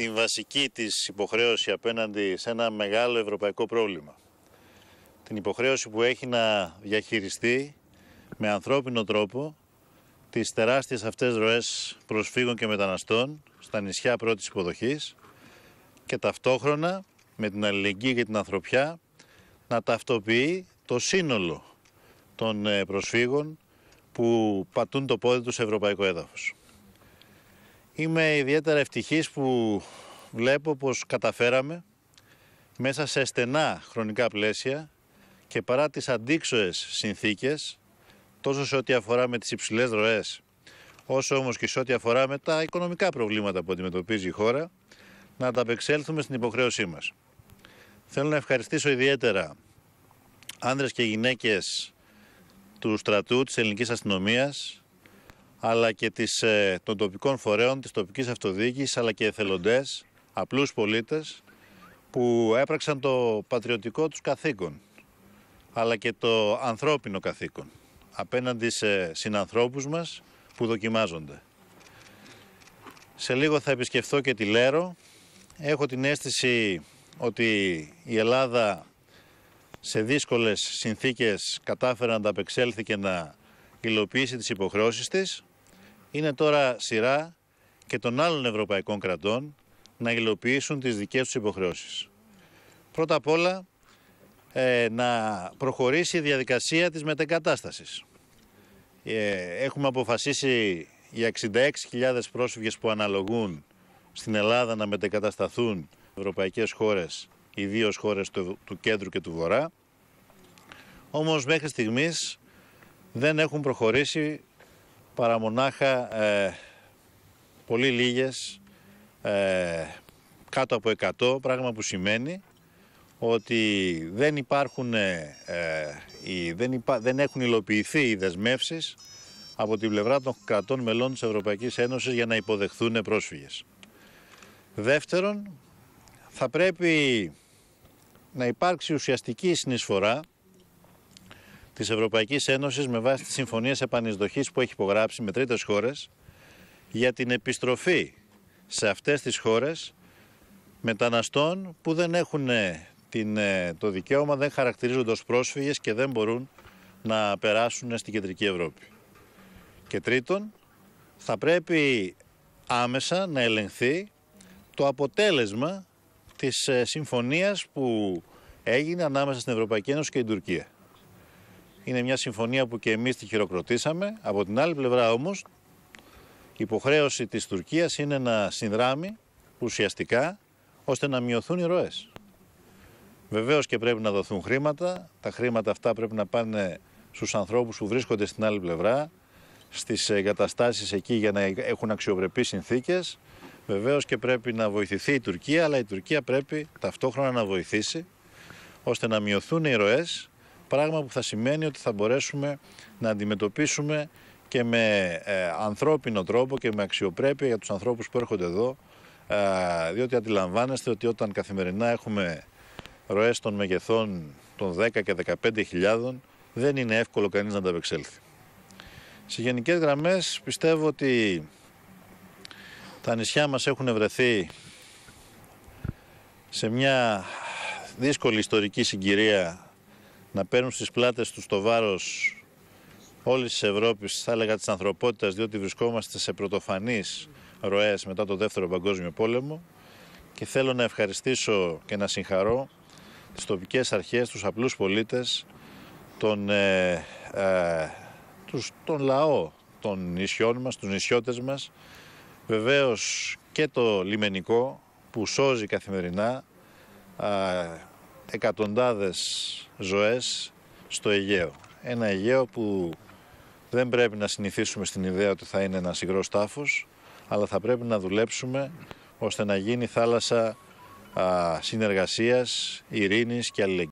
την βασική της υποχρέωση απέναντι σε ένα μεγάλο ευρωπαϊκό πρόβλημα. Την υποχρέωση που έχει να διαχειριστεί με ανθρώπινο τρόπο τις τεράστιες αυτές ροές προσφύγων και μεταναστών στα νησιά πρώτης υποδοχής και ταυτόχρονα με την αλληλεγγύη και την ανθρωπιά να ταυτοποιεί το σύνολο των ε, προσφύγων που πατούν το πόδι τους σε ευρωπαϊκό έδαφος. Είμαι ιδιαίτερα ευτυχής που βλέπω πως καταφέραμε μέσα σε στενά χρονικά πλαίσια και παρά τις αντίξωες συνθήκες, τόσο σε ό,τι αφορά με τις υψηλές ροές, όσο όμως και σε ό,τι αφορά με τα οικονομικά προβλήματα που αντιμετωπίζει η χώρα, να ανταπεξέλθουμε στην υποχρέωσή μας. Θέλω να ευχαριστήσω ιδιαίτερα άνδρες και γυναίκες του στρατού της ελληνικής αστυνομίας, αλλά και της, ε, των τοπικών φορέων, της τοπικής αυτοδιοίκησης, αλλά και εθελοντές, απλούς πολίτες που έπραξαν το πατριωτικό τους καθήκον, αλλά και το ανθρώπινο καθήκον απέναντι σε συνανθρώπους μας που δοκιμάζονται. Σε λίγο θα επισκεφθώ και τη Λέρο. Έχω την αίσθηση ότι η Ελλάδα σε δύσκολες συνθήκες κατάφερε να ανταπεξέλθει και να υλοποιήσει τις υποχρεώσεις της. Είναι τώρα σειρά και των άλλων ευρωπαϊκών κρατών να υλοποιήσουν τις δικές τους υποχρεώσεις. Πρώτα απ' όλα ε, να προχωρήσει η διαδικασία της μετεγκατάστασης. Ε, έχουμε αποφασίσει οι 66.000 πρόσφυγες που αναλογούν στην Ελλάδα να μετεγκατασταθούν ευρωπαϊκές χώρες, ιδίως χώρες του, του κέντρου και του βορρά. Όμως μέχρι στιγμής δεν έχουν προχωρήσει παρά μονάχα ε, πολύ λίγες ε, κάτω από 100 πράγμα που σημαίνει ότι δεν υπάρχουν ε, ε δεν, υπά, δεν έχουν υλοποιηθεί οι δεσμεύσεις από την πλευρά των κρατών μελών της Ευρωπαϊκής Ένωσης για να υποδεχθούν πρόσφυγες. Δεύτερον, θα πρέπει να υπάρξει ουσιαστική συνεισφορά της Ευρωπαϊκής Ένωσης με βάση τις συμφωνίες επανεισδοχής που έχει υπογράψει με τρίτες χώρες για την επιστροφή σε αυτές τις χώρες μεταναστών που δεν έχουν ε, την, ε, το δικαίωμα, δεν χαρακτηρίζονται ως πρόσφυγες και δεν μπορούν να περάσουν στην κεντρική Ευρώπη. Και τρίτον, θα πρέπει άμεσα να ελεγχθεί το αποτέλεσμα της ε, συμφωνίας που έγινε ανάμεσα στην Ευρωπαϊκή Ένωση και την Τουρκία. Είναι μια συμφωνία που και εμείς τη χειροκροτήσαμε. Από την άλλη πλευρά όμως, η υποχρέωση της Τουρκίας είναι να συνδράμει ουσιαστικά ώστε να μειωθούν οι ροές. Βεβαίως και πρέπει να δοθούν χρήματα. Τα χρήματα αυτά πρέπει να πάνε στους ανθρώπους που βρίσκονται στην άλλη πλευρά, στις εγκαταστάσεις εκεί για να έχουν αξιοπρεπείς συνθήκες. Βεβαίως και πρέπει να βοηθηθεί η Τουρκία, αλλά η Τουρκία πρέπει ταυτόχρονα να βοηθήσει ώστε να μειωθούν οι ροές Πράγμα που θα σημαίνει ότι θα μπορέσουμε να αντιμετωπίσουμε και με ε, ανθρώπινο τρόπο και με αξιοπρέπεια για τους ανθρώπους που έρχονται εδώ ε, διότι αντιλαμβάνεστε ότι όταν καθημερινά έχουμε ροές των μεγεθών των 10 και 15.000 δεν είναι εύκολο κανείς να ανταπεξέλθει. Σε γενικές γραμμές πιστεύω ότι τα νησιά μας έχουν βρεθεί σε μια δύσκολη ιστορική συγκυρία να παίρνουν στις πλάτες τους το βάρος όλης της Ευρώπης, θα έλεγα της ανθρωπότητας, διότι βρισκόμαστε σε πρωτοφανείς ροές μετά το Δεύτερο Παγκόσμιο Πόλεμο και θέλω να ευχαριστήσω και να συγχαρώ τις τοπικές αρχές, τους απλούς πολίτες, τον, ε, ε τον λαό των νησιών μας, τους νησιώτες μας, βεβαίως και το λιμενικό που σώζει καθημερινά εκατοντάδες ζωές στο Αιγαίο. Ένα Αιγαίο που δεν πρέπει να συνηθίσουμε στην ιδέα ότι θα είναι ένας υγρός τάφος, αλλά θα πρέπει να δουλέψουμε ώστε να γίνει θάλασσα α, συνεργασίας, ειρήνης και αλληλεγγύης.